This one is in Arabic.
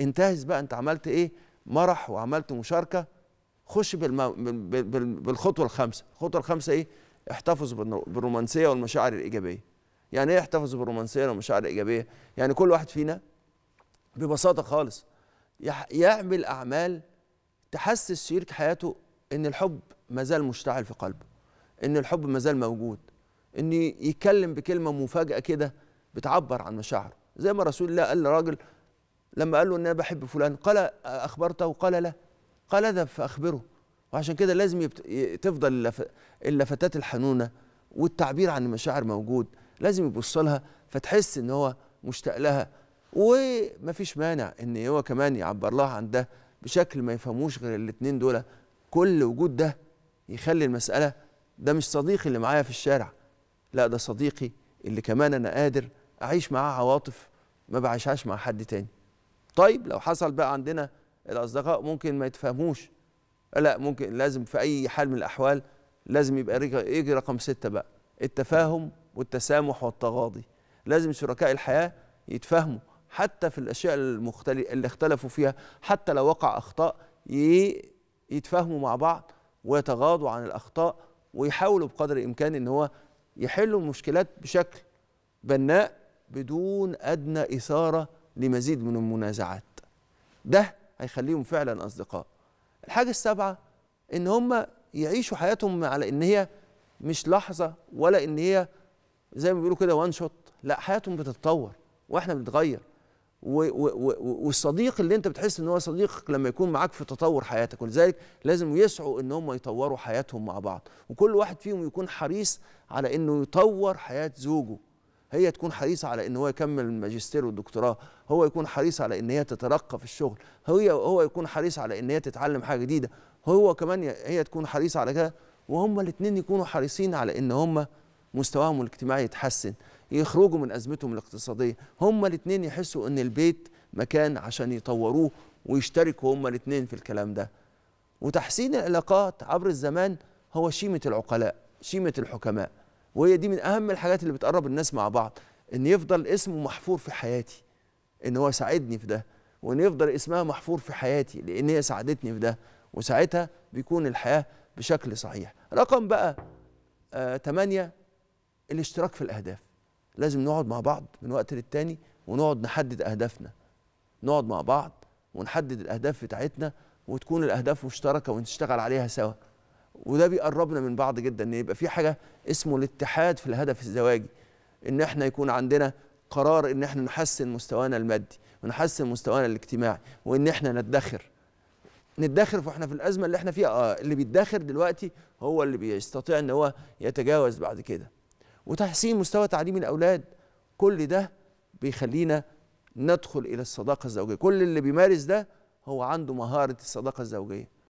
انتهز بقى انت عملت ايه مرح وعملت مشاركه خش بال... بالخطوه الخامسه الخطوه الخامسه ايه احتفظ بالرومانسيه والمشاعر الايجابيه يعني ايه احتفظ بالرومانسيه والمشاعر الايجابيه يعني كل واحد فينا ببساطه خالص يح... يعمل اعمال تحسس شريك حياته ان الحب مازال مشتعل في قلبه ان الحب مازال موجود ان يتكلم بكلمه مفاجاه كده بتعبر عن مشاعره زي ما رسول الله قال لراجل لما قال له ان انا بحب فلان قال اخبرته قال لا قال اذهب فاخبره وعشان كده لازم تفضل اللفتات الحنونه والتعبير عن المشاعر موجود لازم يبص لها فتحس ان هو مشتاق لها ومفيش مانع ان هو كمان يعبر لها عن ده بشكل ما يفهموش غير الاتنين دول كل وجود ده يخلي المساله ده مش صديقي اللي معايا في الشارع لا ده صديقي اللي كمان انا قادر اعيش معاه عواطف ما بعيشهاش مع حد تاني طيب لو حصل بقى عندنا الاصدقاء ممكن ما يتفهموش لا ممكن لازم في اي حال من الاحوال لازم يبقى يجي رقم ستة بقى التفاهم والتسامح والتغاضي لازم شركاء الحياه يتفاهموا حتى في الاشياء المختلفة اللي اختلفوا فيها حتى لو وقع اخطاء يتفاهموا مع بعض ويتغاضوا عن الاخطاء ويحاولوا بقدر الامكان ان هو يحلوا المشكلات بشكل بناء بدون ادنى اثاره لمزيد من المنازعات ده هيخليهم فعلا أصدقاء الحاجة السابعة إن هم يعيشوا حياتهم على إن هي مش لحظة ولا إن هي زي ما بيقولوا كده وان شوت لا حياتهم بتتطور واحنا بنتغير والصديق اللي انت بتحس ان هو صديقك لما يكون معاك في تطور حياتك ولذلك لازم يسعوا ان هم يطوروا حياتهم مع بعض وكل واحد فيهم يكون حريص على انه يطور حياه زوجه هي تكون حريصه على ان هو يكمل الماجستير والدكتوراه هو يكون حريص على ان هي تترقى في الشغل هي هو يكون حريص على ان هي تتعلم حاجه جديده هو كمان هي تكون حريصه على كده وهم الاثنين يكونوا حريصين على ان هم مستواهم الاجتماعي يتحسن يخرجوا من ازمتهم الاقتصاديه هم الاثنين يحسوا ان البيت مكان عشان يطوروه ويشتركوا هم الاثنين في الكلام ده وتحسين العلاقات عبر الزمان هو شيمه العقلاء شيمه الحكماء وهي دي من اهم الحاجات اللي بتقرب الناس مع بعض ان يفضل اسمه محفور في حياتي ان هو ساعدني في ده وان يفضل اسمها محفور في حياتي لان هي ساعدتني في ده وساعتها بيكون الحياه بشكل صحيح رقم بقى آه 8 الاشتراك في الاهداف لازم نقعد مع بعض من وقت للتاني ونقعد نحدد اهدافنا نقعد مع بعض ونحدد الاهداف بتاعتنا وتكون الاهداف مشتركه ونشتغل عليها سوا وده بيقربنا من بعض جدا ان يبقى في حاجه اسمه الاتحاد في الهدف الزواجي ان احنا يكون عندنا قرار ان احنا نحسن مستوانا المادي ونحسن مستوانا الاجتماعي وان احنا ندخر ندخر واحنا في الازمه اللي احنا فيها اه اللي بيدخر دلوقتي هو اللي بيستطيع ان هو يتجاوز بعد كده وتحسين مستوى تعليم الاولاد كل ده بيخلينا ندخل الى الصداقه الزوجيه كل اللي بيمارس ده هو عنده مهاره الصداقه الزوجيه